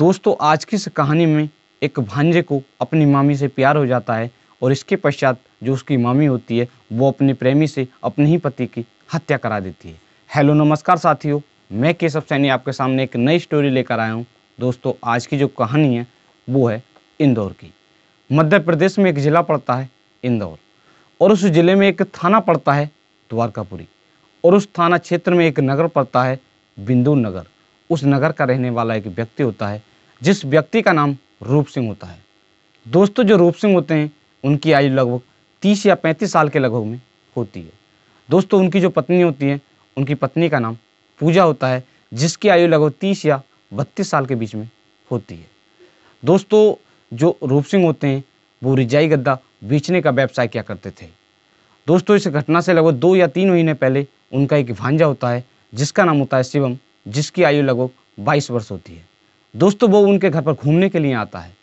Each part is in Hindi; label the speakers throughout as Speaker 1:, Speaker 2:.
Speaker 1: दोस्तों आज की इस कहानी में एक भांजे को अपनी मामी से प्यार हो जाता है और इसके पश्चात जो उसकी मामी होती है वो अपने प्रेमी से अपने ही पति की हत्या करा देती है हेलो नमस्कार साथियों मैं केशव सैनी आपके सामने एक नई स्टोरी लेकर आया हूँ दोस्तों आज की जो कहानी है वो है इंदौर की मध्य प्रदेश में एक ज़िला पड़ता है इंदौर और उस ज़िले में एक थाना पड़ता है द्वारकापुरी और उस थाना क्षेत्र में एक नगर पड़ता है बिंदु नगर उस नगर का रहने वाला एक व्यक्ति होता है जिस व्यक्ति का नाम रूप सिंह होता है दोस्तों जो रूप सिंह होते हैं उनकी आयु लगभग तीस या पैंतीस साल के लगभग में होती है दोस्तों उनकी जो पत्नी होती है उनकी पत्नी का नाम पूजा होता है जिसकी आयु लगभग तीस या बत्तीस साल के बीच में होती है दोस्तों जो रूप सिंह होते हैं वो रिजाई गद्दा बेचने का व्यवसाय किया करते थे दोस्तों इस घटना से लगभग दो या तीन महीने पहले उनका एक भांजा होता है जिसका नाम होता है शिवम जिसकी आयु लगभग बाईस वर्ष होती है दोस्तों वो उनके घर पर घूमने के लिए आता है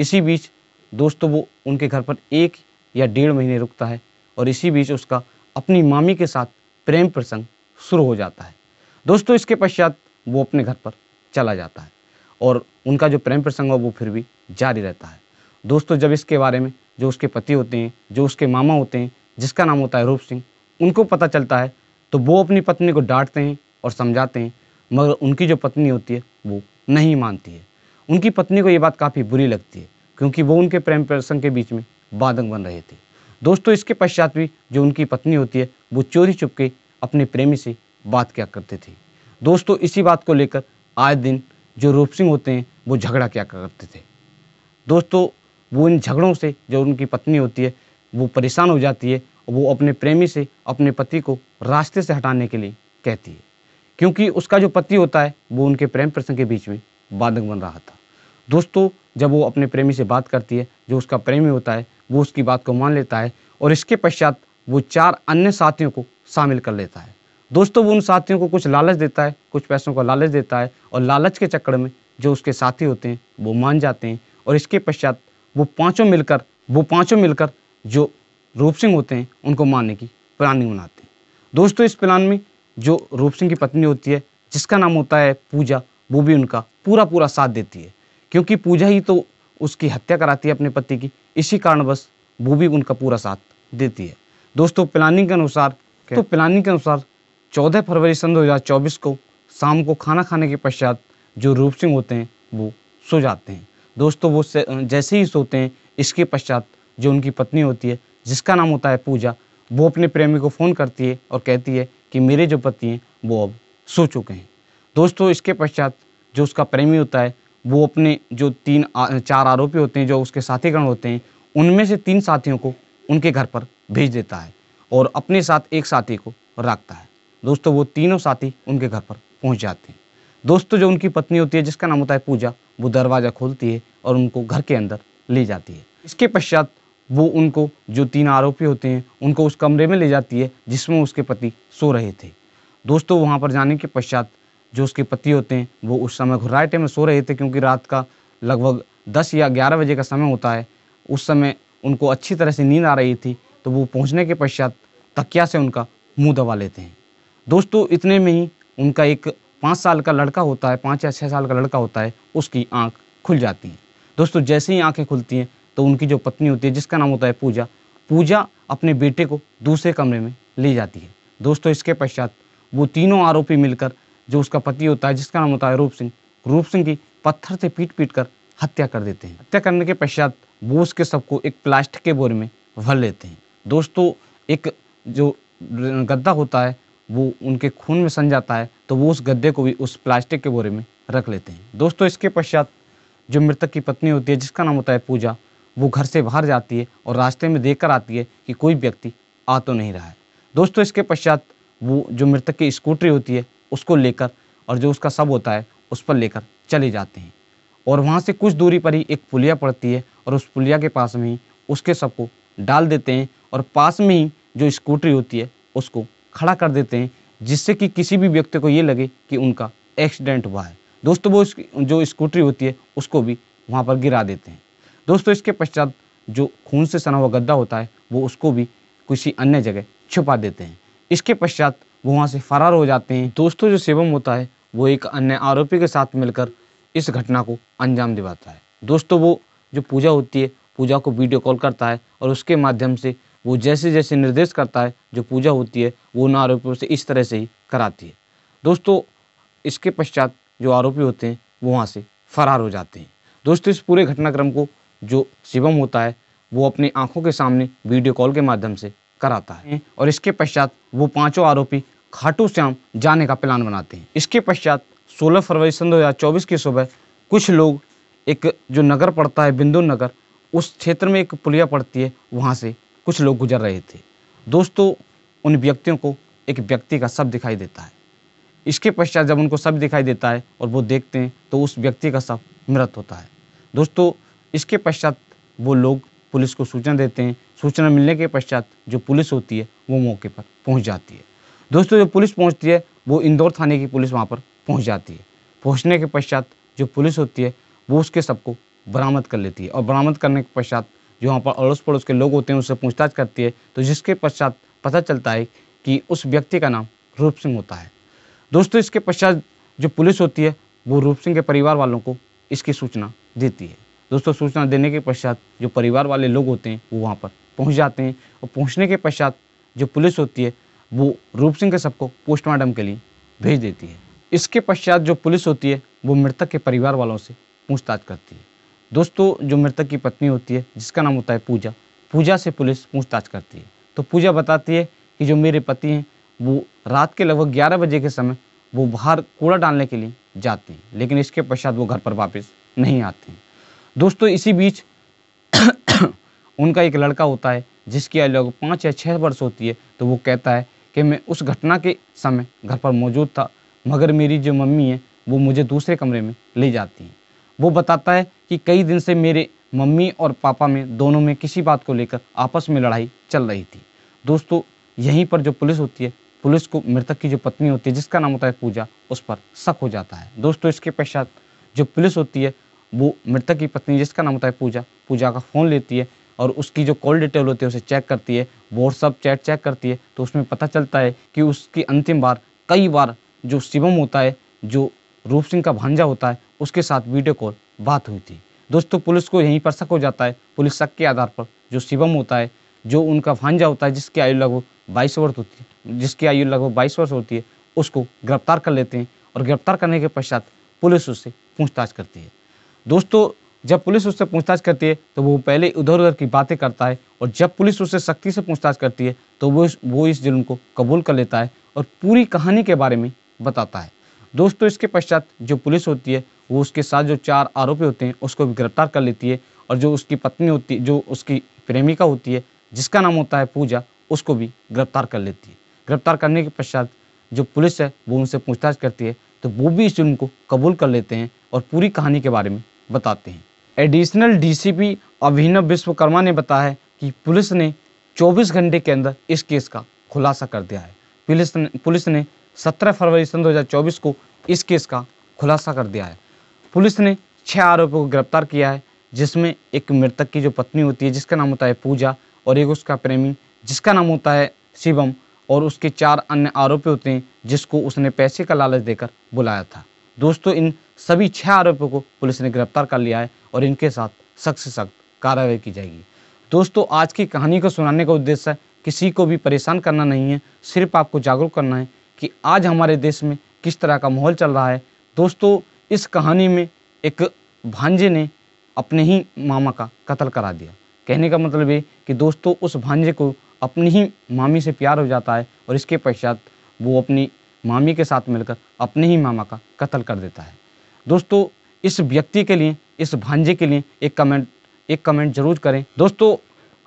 Speaker 1: इसी बीच दोस्तों वो उनके घर पर एक या डेढ़ महीने रुकता है और इसी बीच उसका अपनी मामी के साथ प्रेम प्रसंग शुरू हो जाता है दोस्तों इसके पश्चात वो अपने घर पर चला जाता है और उनका जो प्रेम प्रसंग है वो फिर भी जारी रहता है दोस्तों जब इसके बारे में जो उसके पति होते हैं जो उसके मामा होते हैं जिसका नाम होता है रूप सिंह उनको पता चलता है तो वो अपनी पत्नी को डांटते हैं और समझाते हैं मगर उनकी जो पत्नी होती है वो नहीं मानती है उनकी पत्नी को ये बात काफ़ी बुरी लगती है क्योंकि वो उनके प्रेम प्रसंग के बीच में बादंग बन रहे थे दोस्तों इसके पश्चात भी जो उनकी पत्नी होती है वो चोरी चुपके अपने प्रेमी से बात क्या करते थे दोस्तों इसी बात को लेकर आए दिन जो रूप सिंह होते हैं वो झगड़ा क्या करते थे दोस्तों वो इन झगड़ों से जो उनकी पत्नी होती है वो परेशान हो जाती है वो अपने प्रेमी से अपने पति को रास्ते से हटाने के लिए कहती है क्योंकि उसका जो पति होता है वो उनके प्रेम प्रसंग के बीच में बाधक बन रहा था दोस्तों जब वो अपने प्रेमी से बात करती है जो उसका प्रेमी होता है वो उसकी बात को मान लेता है और इसके पश्चात वो चार अन्य साथियों को शामिल कर लेता है दोस्तों वो उन साथियों को कुछ लालच देता है कुछ पैसों का लालच देता है और लालच के चक्कर में जो उसके साथी होते हैं वो मान जाते हैं और इसके पश्चात वो पाँचों मिलकर वो पाँचों मिलकर जो रूप सिंह होते हैं उनको मानने की प्लानिंग बनाते हैं दोस्तों इस प्लान में जो रूप सिंह की पत्नी होती है जिसका नाम होता है पूजा वो भी उनका पूरा पूरा साथ देती है क्योंकि पूजा ही तो उसकी हत्या कराती है अपने पति की इसी कारणवश वो भी उनका पूरा साथ देती है दोस्तों प्लानिंग के अनुसार तो प्लानिंग के अनुसार 14 फरवरी सन 2024 को शाम को खाना खाने के पश्चात जो रूप सिंह होते हैं वो सो जाते हैं दोस्तों वो जैसे ही सोते हैं इसके पश्चात जो उनकी पत्नी होती है जिसका नाम होता है पूजा वो अपने प्रेमी को फ़ोन करती है और कहती है कि मेरे जो पति हैं वो अब सो चुके हैं दोस्तों इसके पश्चात जो उसका प्रेमी होता है वो अपने जो तीन आ, चार आरोपी होते हैं जो उसके साथीगण होते हैं उनमें से तीन साथियों को उनके घर पर भेज देता है और अपने साथ एक साथी को रखता है दोस्तों वो तीनों साथी उनके घर पर पहुंच जाते हैं दोस्तों जो उनकी पत्नी होती है जिसका नाम होता है पूजा वो दरवाज़ा खोलती है और उनको घर के अंदर ले जाती है इसके पश्चात वो उनको जो तीन आरोपी होते हैं उनको उस कमरे में ले जाती है जिसमें उसके पति सो रहे थे दोस्तों वहाँ पर जाने के पश्चात जो उसके पति होते हैं वो उस समय घुर्राहटे में सो रहे थे क्योंकि रात का लगभग दस या ग्यारह बजे का समय होता है उस समय उनको अच्छी तरह से नींद आ रही थी तो वो पहुँचने के पश्चात तकिया से उनका मुँह दबा लेते हैं दोस्तों इतने में ही उनका एक पाँच साल का लड़का होता है पाँच या छः साल का लड़का होता है उसकी आँख खुल जाती है दोस्तों जैसे ही आँखें खुलती हैं तो उनकी जो पत्नी होती है जिसका नाम होता है पूजा पूजा अपने बेटे को दूसरे कमरे में ले जाती है दोस्तों इसके पश्चात वो तीनों आरोपी मिलकर जो उसका पति होता है जिसका नाम होता है रूप सिंह रूप सिंह की पत्थर से पीट पीट कर हत्या कर देते हैं हत्या करने के पश्चात वो उसके सबको एक प्लास्टिक के बोरे में भर लेते हैं दोस्तों एक जो गद्दा होता है वो उनके खून में सन जाता है तो वो उस गद्दे को भी उस प्लास्टिक के बोरे में रख लेते हैं दोस्तों इसके पश्चात जो मृतक की पत्नी होती है जिसका नाम होता है पूजा वो घर से बाहर जाती है और रास्ते में देख कर आती है कि कोई व्यक्ति आ तो नहीं रहा है दोस्तों इसके पश्चात वो जो मृतक की स्कूटरी होती है उसको लेकर और जो उसका सब होता है उस पर लेकर चले जाते हैं और वहाँ से कुछ दूरी पर ही एक पुलिया पड़ती है और उस पुलिया के पास में ही उसके सब को डाल देते हैं और पास में ही जो स्कूटरी होती है उसको खड़ा कर देते हैं जिससे कि किसी भी व्यक्ति को ये लगे कि उनका एक्सीडेंट हुआ है दोस्तों वो जो स्कूटरी होती है उसको भी वहाँ पर गिरा देते हैं दोस्तों इसके पश्चात जो खून से सना हुआ गद्दा होता है वो उसको भी किसी अन्य जगह छुपा देते हैं इसके पश्चात वो वहाँ से फरार हो जाते हैं दोस्तों जो शिवम होता है वो एक अन्य आरोपी के साथ मिलकर इस घटना को अंजाम दिलाता है दोस्तों वो जो पूजा होती है पूजा को वीडियो कॉल करता है और उसके माध्यम से वो जैसे जैसे निर्देश करता है जो पूजा होती है वो उन आरोपियों से इस तरह से ही कराती है दोस्तों इसके पश्चात जो आरोपी होते हैं वो वहाँ से फरार हो जाते हैं दोस्तों इस पूरे घटनाक्रम को जो शिवम होता है वो अपनी आंखों के सामने वीडियो कॉल के माध्यम से कराता है और इसके पश्चात वो पांचों आरोपी खाटू श्याम जाने का प्लान बनाते हैं इसके पश्चात 16 फरवरी सन दो की सुबह कुछ लोग एक जो नगर पड़ता है बिंदु नगर उस क्षेत्र में एक पुलिया पड़ती है वहाँ से कुछ लोग गुजर रहे थे दोस्तों उन व्यक्तियों को एक व्यक्ति का सब दिखाई देता है इसके पश्चात जब उनको सब दिखाई देता है और वो देखते हैं तो उस व्यक्ति का सब मृत होता है दोस्तों इसके पश्चात वो लोग पुलिस को सूचना देते हैं सूचना मिलने के पश्चात जो पुलिस होती है वो मौके पर पहुंच जाती है दोस्तों जो पुलिस पहुंचती है वो इंदौर थाने की पुलिस वहाँ पर पहुंच जाती है पहुंचने के पश्चात जो पुलिस होती है वो उसके सबको बरामद कर लेती है और बरामद करने के पश्चात जो वहाँ पर अड़ोस पड़ोस के लोग होते हैं उससे पूछताछ करती है तो जिसके पश्चात पता चलता है कि उस व्यक्ति का नाम रूप सिंह होता है दोस्तों इसके पश्चात जो पुलिस होती है वो रूप सिंह के परिवार वालों को इसकी सूचना देती है दोस्तों सूचना देने के पश्चात जो परिवार वाले लोग होते हैं वो वहाँ पर पहुँच जाते हैं और पहुँचने के पश्चात जो पुलिस होती है वो रूप सिंह के सबको पोस्टमार्टम के लिए भेज देती है इसके पश्चात जो पुलिस होती है वो मृतक के परिवार वालों से पूछताछ करती है दोस्तों जो मृतक की पत्नी होती है जिसका नाम होता है पूजा पूजा से पुलिस पूछताछ करती है तो पूजा बताती है कि जो मेरे पति हैं वो रात के लगभग ग्यारह बजे के समय वो बाहर कूड़ा डालने के लिए जाते हैं लेकिन इसके पश्चात वो घर पर वापस नहीं आते हैं दोस्तों इसी बीच उनका एक लड़का होता है जिसकी आयु लगभग पाँच या छः वर्ष होती है तो वो कहता है कि मैं उस घटना के समय घर पर मौजूद था मगर मेरी जो मम्मी है वो मुझे दूसरे कमरे में ले जाती हैं वो बताता है कि कई दिन से मेरे मम्मी और पापा में दोनों में किसी बात को लेकर आपस में लड़ाई चल रही थी दोस्तों यहीं पर जो पुलिस होती है पुलिस को मृतक की जो पत्नी होती है जिसका नाम होता है पूजा उस पर शक हो जाता है दोस्तों इसके पश्चात जो पुलिस होती है वो मृतक की पत्नी जिसका नाम होता है पूजा पूजा का फ़ोन लेती है और उसकी जो कॉल डिटेल होती है उसे चेक करती है व्हाट्सअप चैट चेक करती है तो उसमें पता चलता है कि उसकी अंतिम बार कई बार जो शिवम होता है जो रूप सिंह का भांजा होता है उसके साथ वीडियो कॉल बात हुई थी दोस्तों पुलिस को यहीं पर शक हो जाता है पुलिस शक के आधार पर जो शिवम होता है जो उनका भांजा होता है जिसकी आयु लगभग बाईस वर्ष होती है जिसकी आयु लगभग बाईस वर्ष होती है उसको गिरफ्तार कर लेते हैं और गिरफ्तार करने के पश्चात पुलिस उससे पूछताछ करती है दोस्तों जब पुलिस उससे पूछताछ करती है तो वो पहले उधर उधर की बातें करता है और जब पुलिस उससे सख्ती से पूछताछ करती है तो वो इस वो इस जुर्म को कबूल कर लेता है और पूरी कहानी के बारे में बताता है दोस्तों इसके पश्चात जो पुलिस होती है वो उसके साथ जो चार आरोपी होते हैं उसको भी गिरफ्तार कर लेती है और जो उसकी पत्नी होती जो उसकी प्रेमिका होती है जिसका नाम होता है पूजा उसको भी गिरफ्तार कर लेती है गिरफ्तार करने के पश्चात जो पुलिस है वो उनसे पूछताछ करती है तो वो भी इस जुल्म को कबूल कर लेते हैं और पूरी कहानी के बारे में बताते हैं एडिशनल डीसीपी अभिनव विश्वकर्मा ने बताया कि पुलिस ने 24 घंटे के अंदर इस केस का खुलासा कर दिया है पुलिस ने पुलिस ने 17 फरवरी सन 2024 को इस केस का खुलासा कर दिया है पुलिस ने छः आरोपियों को गिरफ्तार किया है जिसमें एक मृतक की जो पत्नी होती है जिसका नाम होता है पूजा और एक उसका प्रेमी जिसका नाम होता है शिवम और उसके चार अन्य आरोपी होते हैं जिसको उसने पैसे का लालच देकर बुलाया था दोस्तों इन सभी छः आरोपियों को पुलिस ने गिरफ्तार कर लिया है और इनके साथ सख्त से सख्त कार्रवाई की जाएगी दोस्तों आज की कहानी को सुनाने का उद्देश्य है किसी को भी परेशान करना नहीं है सिर्फ आपको जागरूक करना है कि आज हमारे देश में किस तरह का माहौल चल रहा है दोस्तों इस कहानी में एक भांजे ने अपने ही मामा का कत्ल करा दिया कहने का मतलब ये कि दोस्तों उस भांजे को अपनी ही मामी से प्यार हो जाता है और इसके पश्चात वो अपनी मामी के साथ मिलकर अपने ही मामा का कत्ल कर देता है दोस्तों इस व्यक्ति के लिए इस भांजे के लिए एक कमेंट एक कमेंट जरूर करें दोस्तों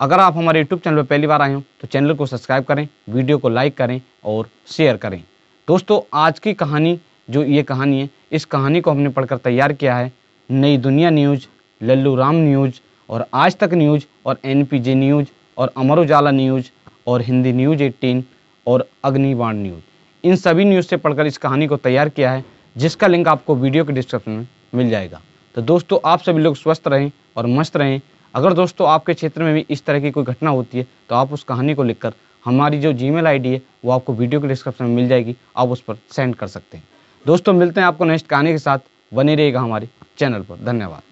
Speaker 1: अगर आप हमारे यूट्यूब चैनल पर पहली बार आए हों तो चैनल को सब्सक्राइब करें वीडियो को लाइक करें और शेयर करें दोस्तों आज की कहानी जो ये कहानी है इस कहानी को हमने पढ़कर तैयार किया है नई दुनिया न्यूज लल्लू राम न्यूज और आज तक न्यूज और एनपीजे न्यूज और अमर उजाला न्यूज और हिंदी न्यूज एटीन और अग्निवाण न्यूज इन सभी न्यूज़ से पढ़कर इस कहानी को तैयार किया है जिसका लिंक आपको वीडियो के डिस्क्रिप्शन में मिल जाएगा तो दोस्तों आप सभी लोग स्वस्थ रहें और मस्त रहें अगर दोस्तों आपके क्षेत्र में भी इस तरह की कोई घटना होती है तो आप उस कहानी को लिखकर हमारी जो जीमेल आईडी है वो आपको वीडियो के डिस्क्रिप्शन में मिल जाएगी आप उस पर सेंड कर सकते हैं दोस्तों मिलते हैं आपको नेक्स्ट कहानी के साथ बने रहेगा हमारे चैनल पर धन्यवाद